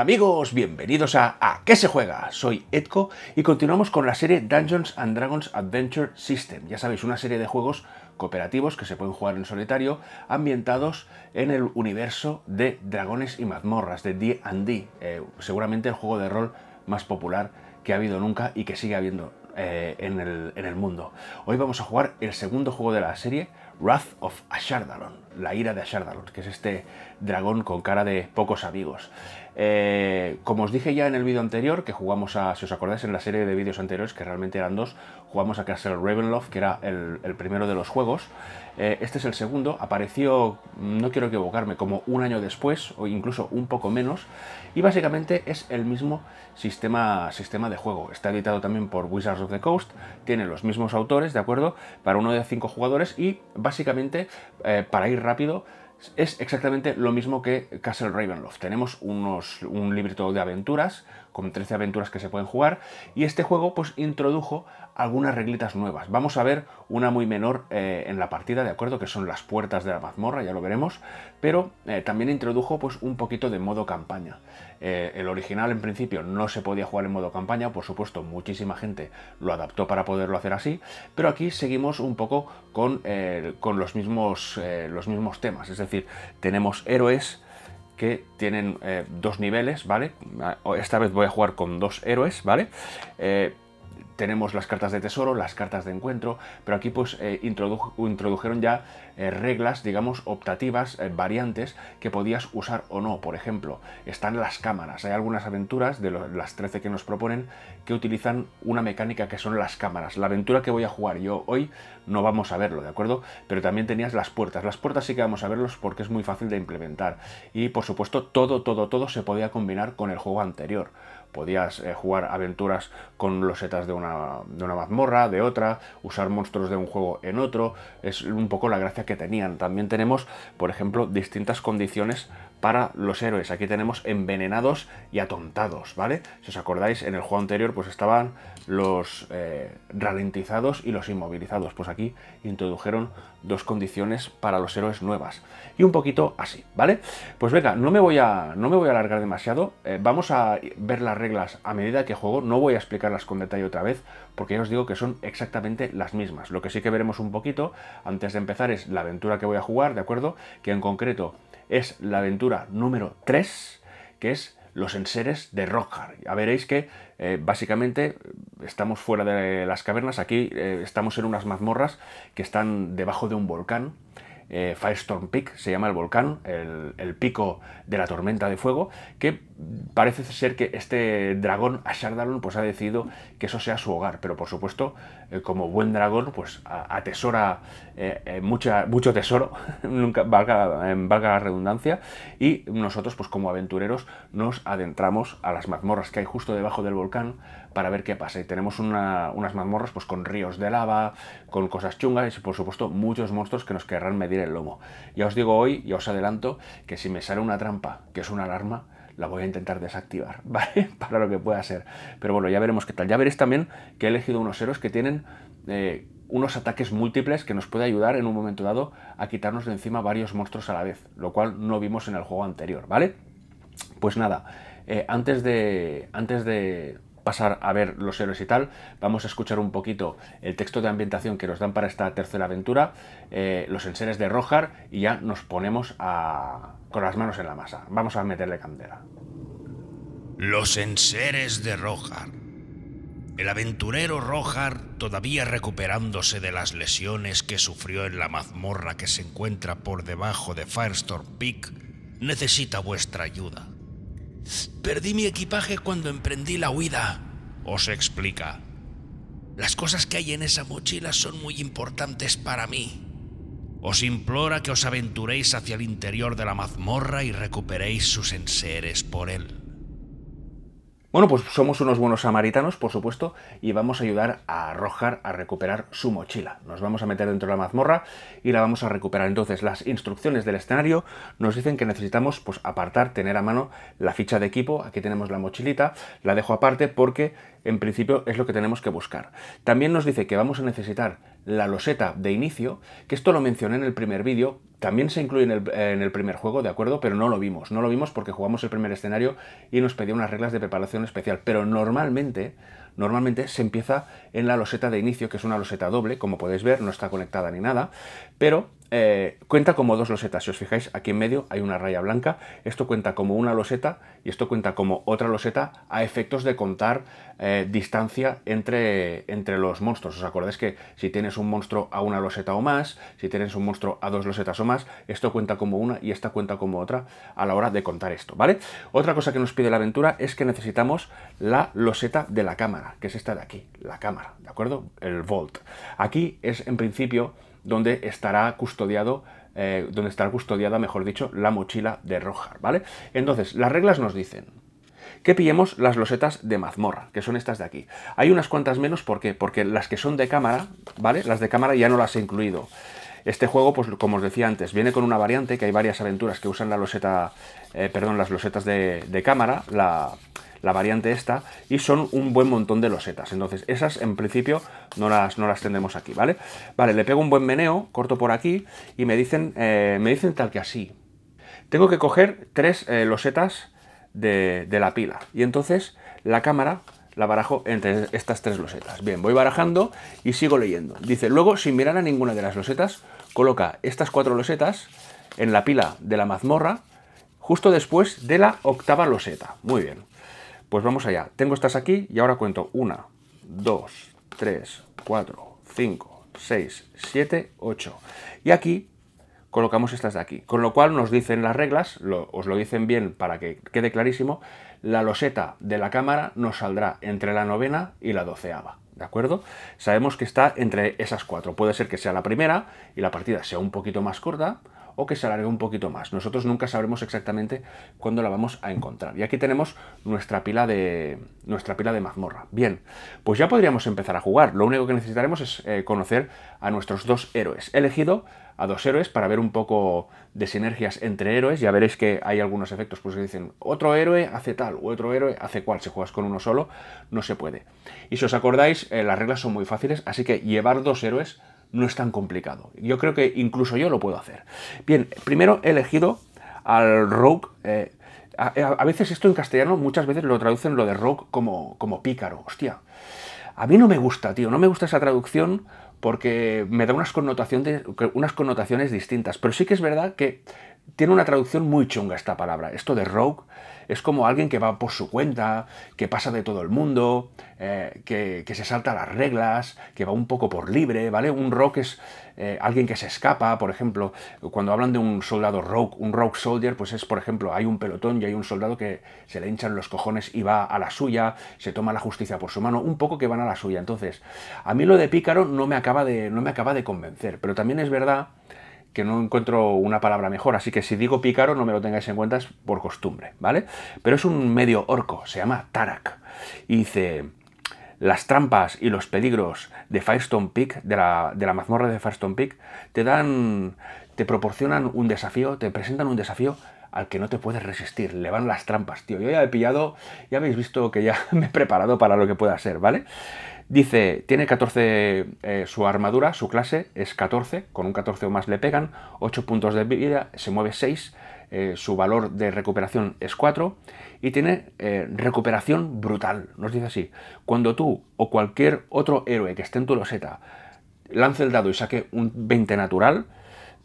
amigos, bienvenidos a ¿A qué se juega? Soy Edco y continuamos con la serie Dungeons and Dragons Adventure System. Ya sabéis, una serie de juegos cooperativos que se pueden jugar en solitario, ambientados en el universo de Dragones y Mazmorras, de D&D, eh, seguramente el juego de rol más popular que ha habido nunca y que sigue habiendo eh, en, el, en el mundo. Hoy vamos a jugar el segundo juego de la serie, Wrath of Ashardalon, la ira de Ashardalon, que es este dragón con cara de pocos amigos. Eh, como os dije ya en el vídeo anterior, que jugamos a, si os acordáis, en la serie de vídeos anteriores, que realmente eran dos, jugamos a Castle Ravenloft, que era el, primero de los juegos. Eh, este es el segundo, apareció, no quiero equivocarme, como un año después, o incluso un poco menos, y básicamente es el mismo sistema, sistema de juego. Está editado también por Wizards of the Coast, tiene los mismos autores, ¿de acuerdo? Para uno de cinco jugadores, y básicamente, eh, para ir rápido, es exactamente lo mismo que Castle Ravenloft. Tenemos unos, un librito de aventuras, con 13 aventuras que se pueden jugar, y este juego pues introdujo algunas reglitas nuevas. Vamos a ver una muy menor eh, en la partida, ¿de acuerdo? Que son las puertas de la mazmorra, ya lo veremos, pero eh, también introdujo pues un poquito de modo campaña. Eh, el original en principio no se podía jugar en modo campaña, por supuesto muchísima gente lo adaptó para poderlo hacer así, pero aquí seguimos un poco con, eh, los, mismos, eh, los mismos temas, es decir, tenemos héroes que tienen dos niveles, ¿vale? Ah, esta vez voy a jugar con dos héroes, ¿vale? tenemos las cartas de tesoro, las cartas de encuentro, pero aquí pues eh, introdujeron ya eh, reglas, digamos, optativas, eh, variantes que podías usar o no. Por ejemplo, están las cámaras. Hay algunas aventuras de las 13 que nos proponen que utilizan una mecánica que son las cámaras. La aventura que voy a jugar yo hoy no vamos a verlo, ¿de acuerdo? Pero también tenías las puertas. Las puertas sí que vamos a verlos porque es muy fácil de implementar. Y por supuesto, todo, todo, todo se podía combinar con el juego anterior. Podías eh, jugar aventuras con los de una, de una mazmorra, de otra, usar monstruos de un juego en otro. Es un poco la gracia que tenían. También tenemos, por ejemplo, distintas condiciones para los héroes. Aquí tenemos envenenados y atontados, ¿vale? Si os acordáis, en el juego anterior pues estaban los eh, ralentizados y los inmovilizados. Pues aquí introdujeron dos condiciones para los héroes nuevas. Y un poquito así, ¿vale? Pues venga, no me voy a, no me voy a alargar demasiado. Eh, vamos a ver las reglas a medida que juego. No voy a explicarlas con detalle otra vez, porque ya os digo que son exactamente las mismas. Lo que sí que veremos un poquito antes de empezar es la aventura que voy a jugar, ¿de acuerdo? Que en concreto es la aventura número 3, que es los enseres de Rockhart. Ya veréis que eh, básicamente estamos fuera de las cavernas, aquí eh, estamos en unas mazmorras que están debajo de un volcán eh, Firestorm Peak, se llama el volcán, el, pico de la tormenta de fuego, que parece ser que este dragón Ashardalon pues, ha decidido que eso sea su hogar, pero por supuesto, eh, como buen dragón, pues atesora eh, mucho tesoro, nunca valga, valga la redundancia, y nosotros pues como aventureros nos adentramos a las mazmorras que hay justo debajo del volcán, para ver qué pasa. Y tenemos unas mazmorras pues, con ríos de lava, con cosas chungas y por supuesto muchos monstruos que nos querrán medir el lomo. Ya os digo hoy, ya os adelanto, que si me sale una trampa, que es una alarma, la voy a intentar desactivar, ¿vale? Para lo que pueda ser. Pero bueno, ya veremos qué tal. Ya veréis también que he elegido unos héroes que tienen... Eh, unos ataques múltiples que nos puede ayudar en un momento dado a quitarnos de encima varios monstruos a la vez, lo cual no vimos en el juego anterior, ¿vale? Pues nada, eh, antes de, antes de pasar a ver los héroes y tal, vamos a escuchar un poquito el texto de ambientación que nos dan para esta tercera aventura, eh, los enseres de Rojar y ya nos ponemos a... con las manos en la masa. Vamos a meterle candela. Los enseres de Rojar. El aventurero Rojar, todavía recuperándose de las lesiones que sufrió en la mazmorra que se encuentra por debajo de Firestorm Peak, necesita vuestra ayuda. Perdí mi equipaje cuando emprendí la huida, os explica. Las cosas que hay en esa mochila son muy importantes para mí. Os implora que os aventuréis hacia el interior de la mazmorra y recuperéis sus enseres por él. Bueno, pues somos unos buenos samaritanos, por supuesto, y vamos a ayudar a arrojar, a recuperar su mochila. Nos vamos a meter dentro de la mazmorra y la vamos a recuperar. Entonces, las instrucciones del escenario nos dicen que necesitamos pues, apartar, tener a mano la ficha de equipo. Aquí tenemos la mochilita, la dejo aparte porque en principio es lo que tenemos que buscar. También nos dice que vamos a necesitar la loseta de inicio, que esto lo mencioné en el primer vídeo, también se incluye en el, primer juego, ¿de acuerdo? Pero no lo vimos. No lo vimos porque jugamos el primer escenario y nos pedía unas reglas de preparación especial. Pero normalmente, normalmente se empieza en la loseta de inicio, que es una loseta doble, como podéis ver, no está conectada ni nada. Pero eh, cuenta como dos losetas, si os fijáis, aquí en medio hay una raya blanca, esto cuenta como una loseta y esto cuenta como otra loseta a efectos de contar eh, distancia entre, entre los monstruos. ¿Os acordáis que si tienes un monstruo a una loseta o más, si tienes un monstruo a dos losetas o más, esto cuenta como una y esta cuenta como otra a la hora de contar esto, ¿vale? Otra cosa que nos pide la aventura es que necesitamos la loseta de la cámara, que es esta de aquí, la cámara, ¿de acuerdo? El volt. Aquí es en principio donde estará custodiado eh, donde estará custodiada, mejor dicho, la mochila de Rojar, ¿vale? Entonces, las reglas nos dicen que pillemos las losetas de mazmorra, que son estas de aquí. Hay unas cuantas menos, ¿por qué? Porque las que son de cámara, ¿vale? Las de cámara ya no las he incluido. Este juego, pues como os decía antes, viene con una variante, que hay varias aventuras que usan la loseta, eh, perdón, las losetas de, de cámara, la la variante esta, y son un buen montón de losetas. Entonces, esas en principio no las, no las aquí, ¿vale? Vale, le pego un buen meneo, corto por aquí, y me dicen, eh, me dicen tal que así. Tengo que coger tres eh, losetas de la pila, y entonces la cámara la barajo entre estas tres losetas. Bien, voy barajando y sigo leyendo. Dice, luego, sin mirar a ninguna de las losetas, coloca estas cuatro losetas en la pila de la mazmorra, justo después de la octava loseta. Muy bien. Pues vamos allá. Tengo estas aquí y ahora cuento 1, 2, 3, 4, 5, 6, 7, 8. Y aquí colocamos estas de aquí. Con lo cual nos dicen las reglas, os lo dicen bien para que quede clarísimo, la loseta de la cámara nos saldrá entre la novena y la doceava. ¿De acuerdo? Sabemos que está entre esas cuatro. Puede ser que sea la primera y la partida sea un poquito más corta, o que se alargue un poquito más. Nosotros nunca sabremos exactamente cuándo la vamos a encontrar. Y aquí tenemos nuestra pila de, nuestra pila de mazmorra. Bien, pues ya podríamos empezar a jugar. Lo único que necesitaremos es eh, conocer a nuestros dos héroes. He elegido a dos héroes para ver un poco de sinergias entre héroes. Ya veréis que hay algunos efectos pues, que dicen otro héroe hace tal o otro héroe hace cual. Si juegas con uno solo, no se puede. Y si os acordáis, eh, las reglas son muy fáciles, así que llevar dos héroes no es tan complicado. Yo creo que incluso yo lo puedo hacer. Bien, primero he elegido al Rogue. Eh, eh, a, veces esto en castellano muchas veces lo traducen lo de Rogue como, como pícaro. Hostia. A mí no me gusta, tío. No me gusta esa traducción porque me da unas connotaciones, unas connotaciones distintas. Pero sí que es verdad que tiene una traducción muy chunga esta palabra. Esto de rogue es como alguien que va por su cuenta, que pasa de todo el mundo, eh, que, se salta las reglas, que va un poco por libre, ¿vale? Un rock es eh, alguien que se escapa, por ejemplo, cuando hablan de un soldado rogue, un rogue soldier, pues es, por ejemplo, hay un pelotón y hay un soldado que se le hinchan los cojones y va a la suya, se toma la justicia por su mano, un poco que van a la suya. Entonces, a mí lo de pícaro no me acaba de, no me acaba de convencer, pero también es verdad que no encuentro una palabra mejor, así que si digo pícaro no me lo tengáis en cuenta, es por costumbre, ¿vale? Pero es un medio orco, se llama Tarak, y dice, las trampas y los peligros de Firestone Peak, de la, de la mazmorra de Firestone Peak, te dan, te proporcionan un desafío, te presentan un desafío al que no te puedes resistir, le van las trampas, tío. Yo ya he pillado, ya habéis visto que ya me he preparado para lo que pueda ser, ¿vale? Dice, tiene 14, eh, su armadura, su clase es 14, con un 14 o más le pegan, 8 puntos de vida, se mueve 6, eh, su valor de recuperación es 4 y tiene eh, recuperación brutal. Nos dice así, cuando tú o cualquier otro héroe que esté en tu loseta lance el dado y saque un 20 natural,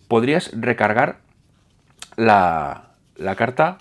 podrías recargar la, la carta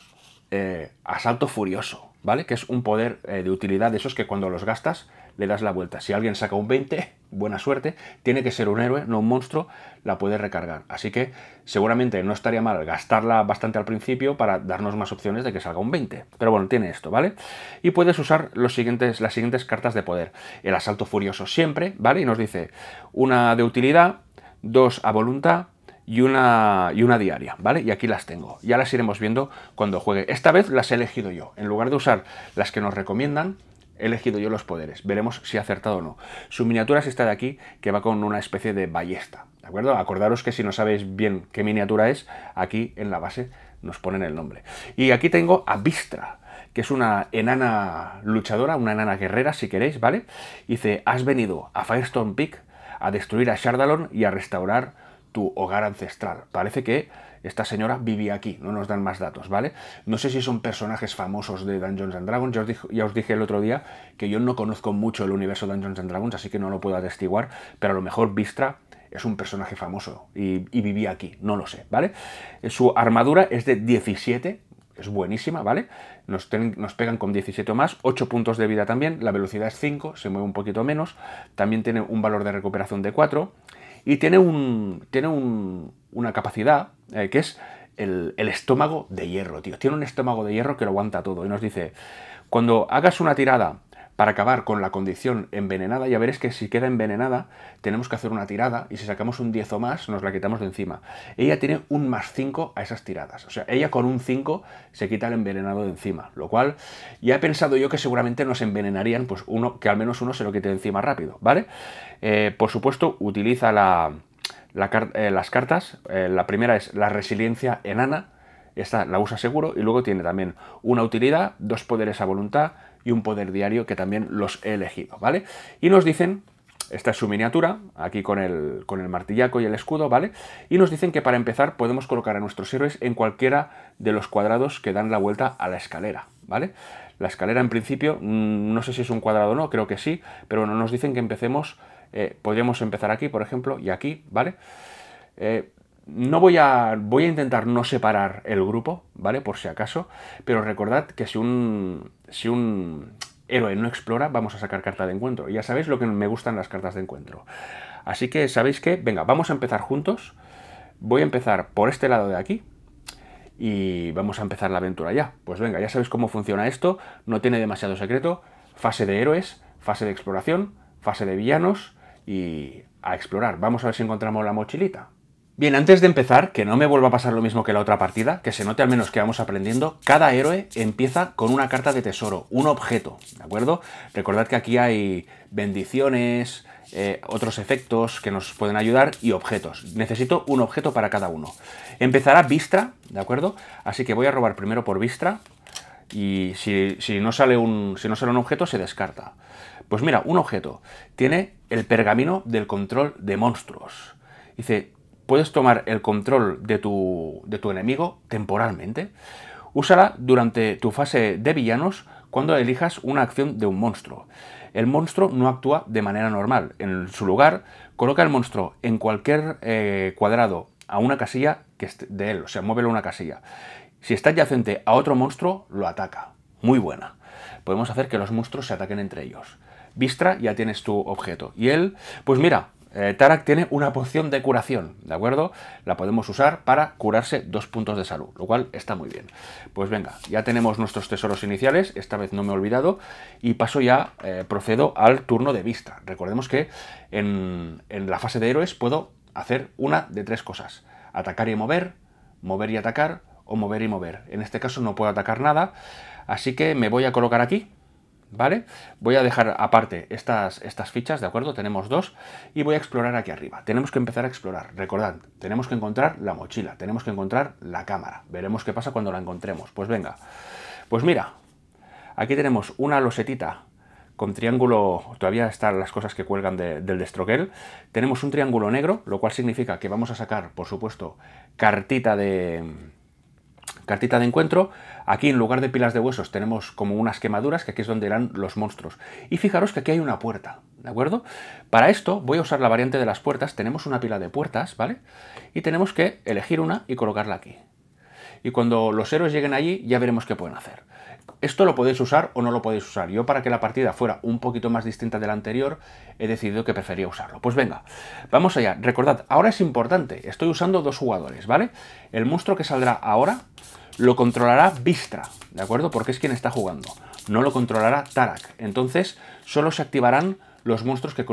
Asalto Furioso, ¿vale? Que es un poder de utilidad de esos que cuando los gastas le das la vuelta. Si alguien saca un 20, buena suerte, tiene que ser un héroe, no un monstruo, la puedes recargar. Así que seguramente no estaría mal gastarla bastante al principio para darnos más opciones de que salga un 20. Pero bueno, tiene esto, ¿vale? Y puedes usar las siguientes cartas de poder. El asalto furioso siempre, ¿vale? Y nos dice una de utilidad, dos a voluntad, y una, y una diaria, ¿vale? Y aquí las tengo. Ya las iremos viendo cuando juegue. Esta vez las he elegido yo. En lugar de usar las que nos recomiendan, He elegido yo los poderes. Veremos si ha acertado o no. Su miniatura es esta de aquí, que va con una especie de ballesta. ¿De acuerdo? Acordaros que si no sabéis bien qué miniatura es, aquí en la base nos ponen el nombre. Y aquí tengo a Bistra, que es una enana luchadora, una enana guerrera, si queréis, ¿vale? Dice, has venido a Firestone Peak a destruir a Shardalon y a restaurar tu hogar ancestral. Parece que esta señora vivía aquí, no nos dan más datos, ¿vale? No sé si son personajes famosos de Dungeons and Dragons, ya os, dije, el otro día que yo no conozco mucho el universo Dungeons and Dragons, así que no lo puedo atestiguar, pero a lo mejor Bistra es un personaje famoso y, vivía aquí, no lo sé, ¿vale? Su armadura es de 17, es buenísima, ¿vale? Nos, nos, pegan con 17 más, 8 puntos de vida también, la velocidad es 5, se mueve un poquito menos, también tiene un valor de recuperación de 4 y tiene, un, tiene un, una capacidad eh, que es el, el, estómago de hierro, tío. Tiene un estómago de hierro que lo aguanta todo y nos dice, cuando hagas una tirada para acabar con la condición envenenada, ya veréis que si queda envenenada tenemos que hacer una tirada y si sacamos un 10 o más nos la quitamos de encima. Ella tiene un más 5 a esas tiradas, o sea, ella con un 5 se quita el envenenado de encima, lo cual ya he pensado yo que seguramente nos envenenarían, pues uno, que al menos uno se lo quite de encima rápido, ¿vale? Eh, por supuesto, utiliza eh, las cartas, eh, la primera es la resiliencia enana, esta la usa seguro y luego tiene también una utilidad, dos poderes a voluntad, y un poder diario que también los he elegido, ¿vale? Y nos dicen esta es su miniatura, aquí con el, con el, martillaco y el escudo, ¿vale? Y nos dicen que para empezar podemos colocar a nuestros héroes en cualquiera de los cuadrados que dan la vuelta a la escalera, ¿vale? La escalera en principio, mm, no sé si es un cuadrado o no, creo que sí, pero bueno, nos dicen que empecemos, eh, podríamos empezar aquí, por ejemplo, y aquí, ¿vale? Eh, no voy a, voy a intentar no separar el grupo, ¿vale? Por si acaso, pero recordad que si un, si un héroe no explora, vamos a sacar carta de encuentro. Ya sabéis lo que me gustan las cartas de encuentro. Así que, ¿sabéis qué? Venga, vamos a empezar juntos. Voy a empezar por este lado de aquí, y vamos a empezar la aventura ya. Pues venga, ya sabéis cómo funciona esto, no tiene demasiado secreto, fase de héroes, fase de exploración, fase de villanos y a explorar. Vamos a ver si encontramos la mochilita. Bien, antes de empezar, que no me vuelva a pasar lo mismo que la otra partida, que se note al menos que vamos aprendiendo, cada héroe empieza con una carta de tesoro, un objeto, ¿de acuerdo? Recordad que aquí hay bendiciones, eh, otros efectos que nos pueden ayudar y objetos. Necesito un objeto para cada uno. Empezará Vistra, ¿de acuerdo? Así que voy a robar primero por Vistra y si, no, sale un, si no sale un objeto se descarta. Pues mira, un objeto. Tiene el pergamino del control de monstruos. Dice, puedes tomar el control de tu, enemigo temporalmente. Úsala durante tu fase de villanos cuando elijas una acción de un monstruo. El monstruo no actúa de manera normal. En su lugar, coloca el monstruo en cualquier eh, cuadrado a una casilla que de él, o sea, muévelo una casilla. Si está adyacente a otro monstruo, lo ataca. Muy buena. Podemos hacer que los monstruos se ataquen entre ellos. Vistra, ya tienes tu objeto. Y él, pues mira, eh, Tarak tiene una poción de curación, ¿de acuerdo? La podemos usar para curarse dos puntos de salud, lo cual está muy bien. Pues venga, ya tenemos nuestros tesoros iniciales, esta vez no me he olvidado, y paso ya, eh, procedo al turno de vista. Recordemos que en la fase de héroes puedo hacer una de tres cosas, atacar y mover, mover y atacar, o mover y mover. En este caso no puedo atacar nada, así que me voy a colocar aquí, ¿vale? Voy a dejar aparte estas, estas fichas, ¿de acuerdo? Tenemos dos y voy a explorar aquí arriba. Tenemos que empezar a explorar. Recordad, tenemos que encontrar la mochila, tenemos que encontrar la cámara. Veremos qué pasa cuando la encontremos. Pues venga, pues mira, aquí tenemos una losetita con triángulo, todavía están las cosas que cuelgan del destroquel. Tenemos un triángulo negro, lo cual significa que vamos a sacar, por supuesto, cartita de Cartita de encuentro. Aquí en lugar de pilas de huesos tenemos como unas quemaduras, que aquí es donde eran los monstruos. Y fijaros que aquí hay una puerta, ¿de acuerdo? Para esto voy a usar la variante de las puertas. Tenemos una pila de puertas, ¿vale? Y tenemos que elegir una y colocarla aquí. Y cuando los héroes lleguen allí ya veremos qué pueden hacer. Esto lo podéis usar o no lo podéis usar. Yo para que la partida fuera un poquito más distinta de la anterior, he decidido que prefería usarlo. Pues venga, vamos allá. Recordad, ahora es importante, estoy usando dos jugadores, ¿vale? El monstruo que saldrá ahora lo controlará Bistra, ¿de acuerdo? Porque es quien está jugando. No lo controlará Tarak. Entonces, solo se activarán los monstruos que,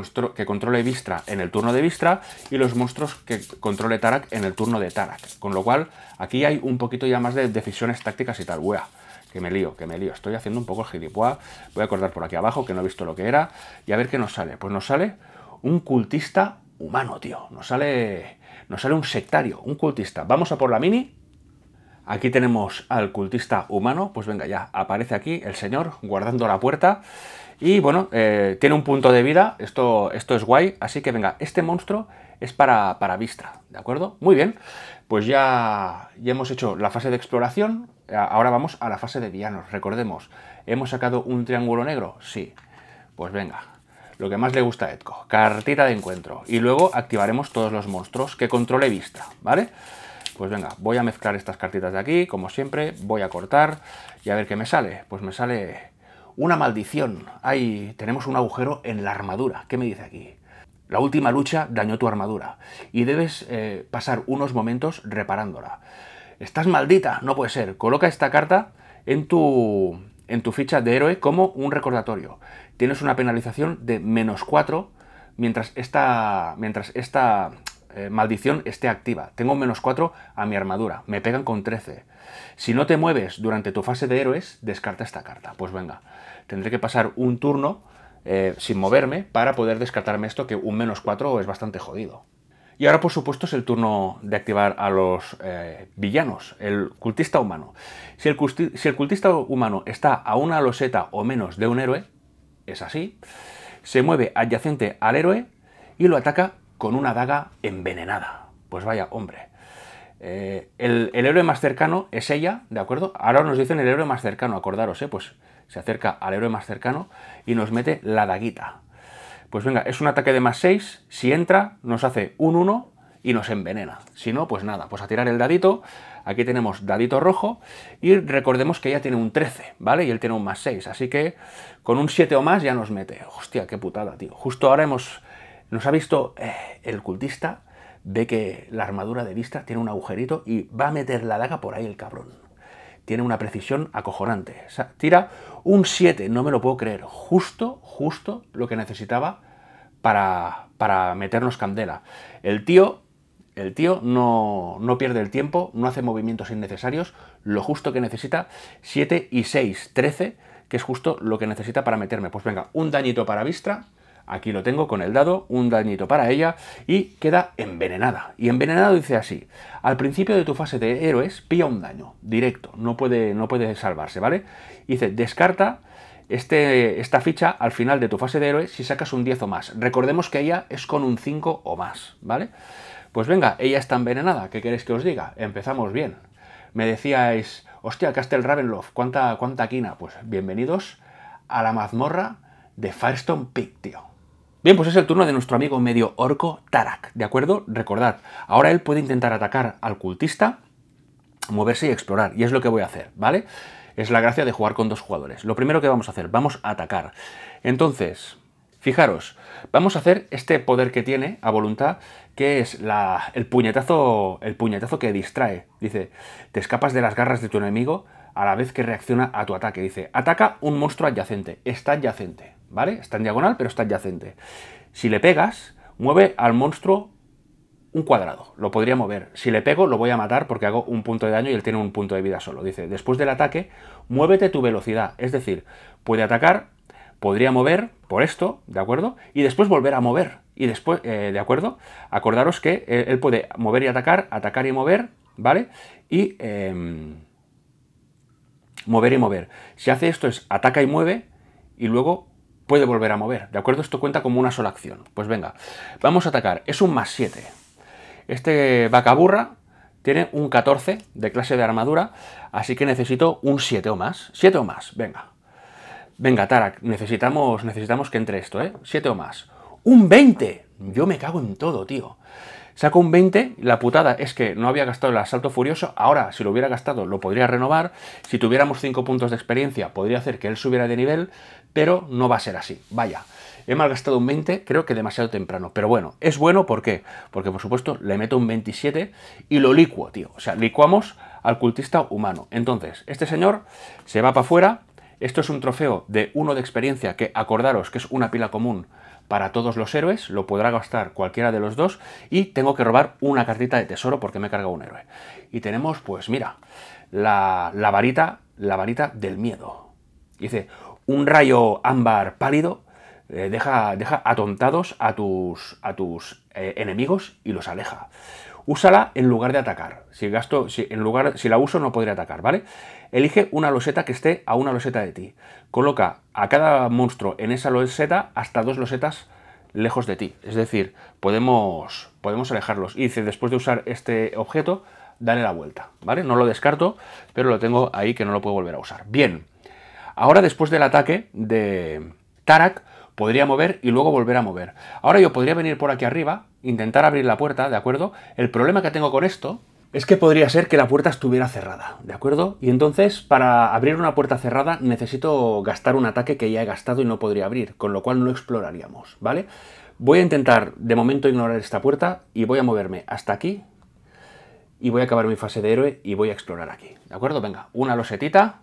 controle Bistra en el turno de Bistra y los monstruos que controle Tarak en el turno de Tarak. Con lo cual, aquí hay un poquito ya más de decisiones tácticas y tal. Wea, que me lío, que me lío. Estoy haciendo un poco el Voy a acordar por aquí abajo que no he visto lo que era y a ver qué nos sale. Pues nos sale un cultista humano, tío. Nos sale, nos sale un sectario, un cultista. Vamos a por la mini Aquí tenemos al cultista humano, pues venga ya, aparece aquí el señor guardando la puerta. Y bueno, eh, tiene un punto de vida, esto, esto es guay, así que venga, este monstruo es para, para Vistra, ¿de acuerdo? Muy bien, pues ya, ya hemos hecho la fase de exploración, ahora vamos a la fase de villanos, recordemos, ¿hemos sacado un triángulo negro? Sí, pues venga, lo que más le gusta a Edco, cartita de encuentro, y luego activaremos todos los monstruos que controle Vistra, ¿vale? vale pues venga, voy a mezclar estas cartitas de aquí, como siempre, voy a cortar y a ver qué me sale. Pues me sale una maldición. Ahí tenemos un agujero en la armadura. ¿Qué me dice aquí? La última lucha dañó tu armadura y debes eh, pasar unos momentos reparándola. Estás maldita, no puede ser. Coloca esta carta en tu, en tu ficha de héroe como un recordatorio. Tienes una penalización de menos 4 mientras esta, mientras esta eh, maldición esté activa. Tengo menos 4 a mi armadura, me pegan con 13. Si no te mueves durante tu fase de héroes, descarta esta carta. Pues venga, tendré que pasar un turno eh, sin moverme para poder descartarme esto, que un menos 4 es bastante jodido. Y ahora, por supuesto, es el turno de activar a los eh, villanos, el cultista humano. si el cultista humano está a una loseta o menos de un héroe, es así, se mueve adyacente al héroe y lo ataca con una daga envenenada. Pues vaya, hombre. Eh, el, el, héroe más cercano es ella, ¿de acuerdo? Ahora nos dicen el héroe más cercano, acordaros, ¿eh? Pues se acerca al héroe más cercano y nos mete la daguita. Pues venga, es un ataque de más 6, si entra nos hace un 1 y nos envenena. Si no, pues nada, pues a tirar el dadito. Aquí tenemos dadito rojo y recordemos que ella tiene un 13, ¿vale? Y él tiene un más 6, así que con un 7 o más ya nos mete. Hostia, qué putada, tío. Justo ahora hemos nos ha visto eh, el cultista, ve que la armadura de vista tiene un agujerito y va a meter la daga por ahí el cabrón. Tiene una precisión acojonante. tira un 7, no me lo puedo creer. Justo, justo lo que necesitaba para, para meternos candela. El tío el tío no, no, pierde el tiempo, no hace movimientos innecesarios, lo justo que necesita, 7 y 6, 13, que es justo lo que necesita para meterme. Pues venga, un dañito para Vistra, Aquí lo tengo con el dado, un dañito para ella y queda envenenada. Y envenenado dice así, al principio de tu fase de héroes pilla un daño directo, no puede, no puede salvarse, ¿vale? dice, descarta este, esta ficha al final de tu fase de héroes si sacas un 10 o más. Recordemos que ella es con un 5 o más, ¿vale? Pues venga, ella está envenenada, ¿qué queréis que os diga? Empezamos bien. Me decíais, hostia, Castle Ravenloft, ¿cuánta, cuánta quina? Pues bienvenidos a la mazmorra de Firestone Peak, tío. Bien, pues es el turno de nuestro amigo medio orco Tarak, ¿de acuerdo? Recordad, ahora él puede intentar atacar al cultista, moverse y explorar, y es lo que voy a hacer, ¿vale? Es la gracia de jugar con dos jugadores. Lo primero que vamos a hacer, vamos a atacar. Entonces, fijaros, vamos a hacer este poder que tiene a voluntad, que es el, puñetazo, el puñetazo que distrae. Dice, te escapas de las garras de tu enemigo a la vez que reacciona a tu ataque. Dice, ataca un monstruo adyacente, está adyacente. ¿vale? Está en diagonal, pero está adyacente. Si le pegas, mueve al monstruo un cuadrado, lo podría mover. Si le pego, lo voy a matar porque hago un punto de daño y él tiene un punto de vida solo. Dice, después del ataque, muévete tu velocidad. Es decir, puede atacar, podría mover por esto, ¿de acuerdo? Y después volver a mover. Y después, eh, ¿de acuerdo? Acordaros que él, puede mover y atacar, atacar y mover, ¿vale? Y em, mover y mover. Si hace esto es ataca y mueve y luego puede volver a mover, ¿de acuerdo? Esto cuenta como una sola acción. Pues venga, vamos a atacar. Es un más 7. Este vacaburra tiene un 14 de clase de armadura, así que necesito un 7 o más. 7 o más, venga. Venga, Tarak, necesitamos, necesitamos que entre esto, ¿eh? 7 o más. ¡Un 20! Yo me cago en todo, tío. Saco un 20, la putada es que no había gastado el asalto furioso, ahora si lo hubiera gastado lo podría renovar, si tuviéramos 5 puntos de experiencia podría hacer que él subiera de nivel, pero no va a ser así. Vaya, he malgastado un 20, creo que demasiado temprano. Pero bueno, es bueno, ¿por qué? Porque por supuesto le meto un 27 y lo licuo, tío. O sea, licuamos al cultista humano. Entonces, este señor se va para afuera. Esto es un trofeo de uno de experiencia que acordaros que es una pila común para todos los héroes, lo podrá gastar cualquiera de los dos y tengo que robar una cartita de tesoro porque me he cargado un héroe. Y tenemos, pues mira, la, la varita, la varita del miedo. dice, un rayo ámbar pálido eh, deja, deja, atontados a tus, a tus eh, enemigos y los aleja. Úsala en lugar de atacar. Si gasto, si, en lugar, si la uso no podría atacar, ¿vale? Elige una loseta que esté a una loseta de ti. Coloca a cada monstruo en esa loseta hasta dos losetas lejos de ti. Es decir, podemos, podemos alejarlos. Y dice, después de usar este objeto, dale la vuelta, ¿vale? No lo descarto, pero lo tengo ahí que no lo puedo volver a usar. Bien, Ahora, después del ataque de Tarak, podría mover y luego volver a mover. Ahora yo podría venir por aquí arriba, intentar abrir la puerta, ¿de acuerdo? El problema que tengo con esto es que podría ser que la puerta estuviera cerrada, ¿de acuerdo? Y entonces, para abrir una puerta cerrada, necesito gastar un ataque que ya he gastado y no podría abrir, con lo cual no exploraríamos, ¿vale? Voy a intentar, de momento, ignorar esta puerta y voy a moverme hasta aquí y voy a acabar mi fase de héroe y voy a explorar aquí, ¿de acuerdo? Venga, una losetita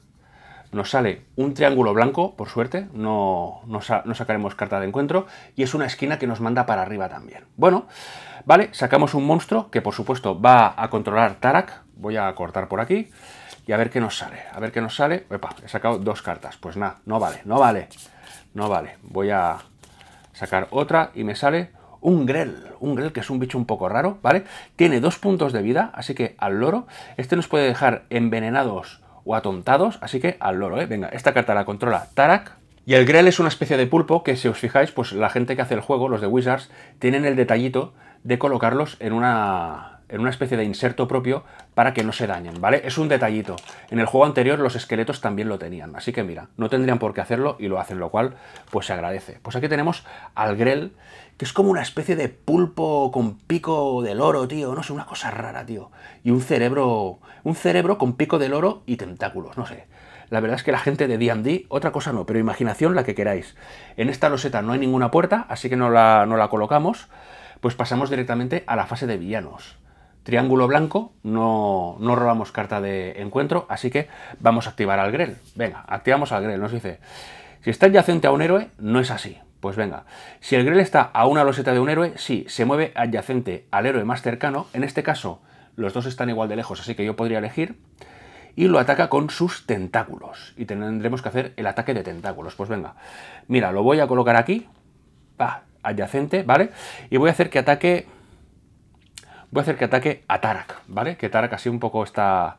nos sale un triángulo blanco, por suerte, no, no, sacaremos carta de encuentro, y es una esquina que nos manda para arriba también. Bueno, vale, sacamos un monstruo que por supuesto va a controlar Tarak, voy a cortar por aquí, y a ver qué nos sale, a ver qué nos sale, he sacado dos cartas, pues nada, no vale, no vale, no vale, voy a sacar otra y me sale un grel, un grel que es un bicho un poco raro, ¿vale? Tiene dos puntos de vida, así que al loro, este nos puede dejar envenenados o atontados, así que al loro, ¿eh? Venga, esta carta la controla Tarak. Y el Grell es una especie de pulpo que, si os fijáis, pues la gente que hace el juego, los de Wizards, tienen el detallito de colocarlos en una, en una especie de inserto propio para que no se dañen, ¿vale? Es un detallito. En el juego anterior los esqueletos también lo tenían, así que mira, no tendrían por qué hacerlo y lo hacen, lo cual pues se agradece. Pues aquí tenemos al Grell que es como una especie de pulpo con pico de loro, tío, no sé, una cosa rara, tío. Y un cerebro, un cerebro con pico de loro y tentáculos, no sé. La verdad es que la gente de D&D, otra cosa no, pero imaginación la que queráis. En esta loseta no hay ninguna puerta, así que no la, no la colocamos, pues pasamos directamente a la fase de villanos. Triángulo blanco, no, no robamos carta de encuentro, así que vamos a activar al Grel. Venga, activamos al Grel, nos dice, si está adyacente a un héroe, no es así pues venga, si el grill está a una loseta de un héroe, sí, se mueve adyacente al héroe más cercano, en este caso los dos están igual de lejos, así que yo podría elegir, y lo ataca con sus tentáculos, y tendremos que hacer el ataque de tentáculos. Pues venga, mira, lo voy a colocar aquí, va, adyacente, ¿vale? Y voy a hacer que ataque, voy a hacer que ataque a Tarak, ¿vale? Que Tarak así un poco está...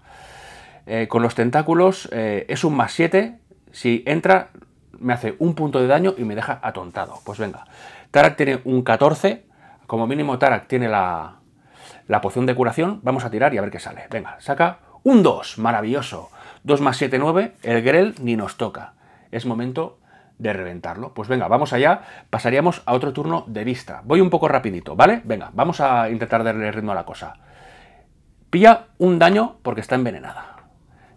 Eh, con los tentáculos eh, es un más 7, si entra me hace un punto de daño y me deja atontado. Pues venga, Tarak tiene un 14, como mínimo Tarak tiene la, poción de curación, vamos a tirar y a ver qué sale. Venga, saca un 2, maravilloso. 2 más 7, 9, el Grel ni nos toca. Es momento de reventarlo. Pues venga, vamos allá, pasaríamos a otro turno de vista. Voy un poco rapidito, ¿vale? Venga, vamos a intentar darle ritmo a la cosa. Pilla un daño porque está envenenada.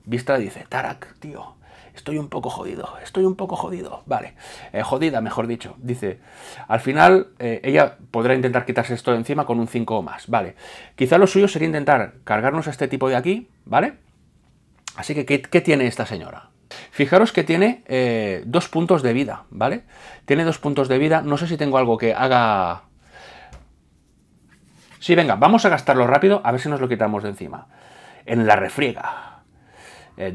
Vista dice, Tarak, tío, Estoy un poco jodido, estoy un poco jodido. Vale, eh, jodida, mejor dicho. Dice, al final eh, ella podrá intentar quitarse esto de encima con un 5 o más. Vale, quizá lo suyo sería intentar cargarnos a este tipo de aquí, ¿vale? Así que, ¿qué, tiene esta señora? Fijaros que tiene eh, dos puntos de vida, ¿vale? Tiene dos puntos de vida. No sé si tengo algo que haga... Sí, venga, vamos a gastarlo rápido, a ver si nos lo quitamos de encima. En la refriega. Eh,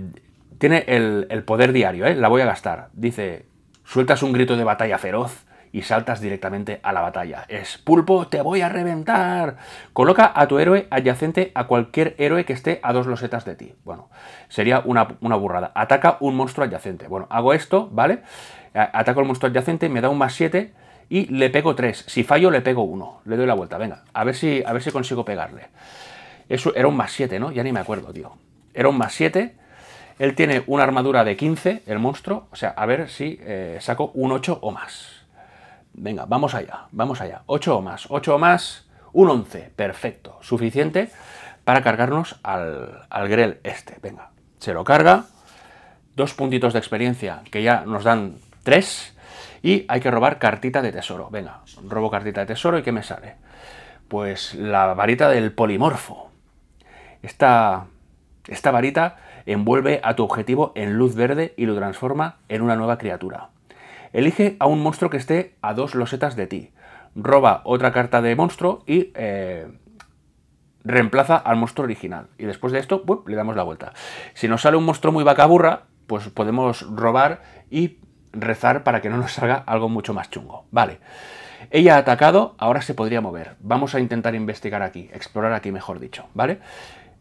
tiene el, poder diario, ¿eh? la voy a gastar. Dice, sueltas un grito de batalla feroz y saltas directamente a la batalla. Es pulpo, te voy a reventar. Coloca a tu héroe adyacente a cualquier héroe que esté a dos losetas de ti. Bueno, sería una, burrada. Ataca un monstruo adyacente. Bueno, hago esto, ¿vale? Ataco el monstruo adyacente, me da un más 7 y le pego 3. Si fallo, le pego 1. Le doy la vuelta, venga, a ver si, a ver si consigo pegarle. Eso era un más 7, ¿no? Ya ni me acuerdo, tío. Era un más 7 él tiene una armadura de 15, el monstruo. O sea, a ver si eh, saco un 8 o más. Venga, vamos allá, vamos allá. 8 o más, 8 o más, un 11. Perfecto, suficiente para cargarnos al, al Grel este. Venga, se lo carga. Dos puntitos de experiencia que ya nos dan 3. Y hay que robar cartita de tesoro. Venga, robo cartita de tesoro y ¿qué me sale? Pues la varita del polimorfo. Esta, esta varita envuelve a tu objetivo en luz verde y lo transforma en una nueva criatura. Elige a un monstruo que esté a dos losetas de ti. Roba otra carta de monstruo y eh, reemplaza al monstruo original. Y después de esto, le damos la vuelta. Si nos sale un monstruo muy vacaburra, pues podemos robar y rezar para que no nos salga algo mucho más chungo. Vale. Ella ha atacado, ahora se podría mover. Vamos a intentar investigar aquí, explorar aquí, mejor dicho, ¿vale?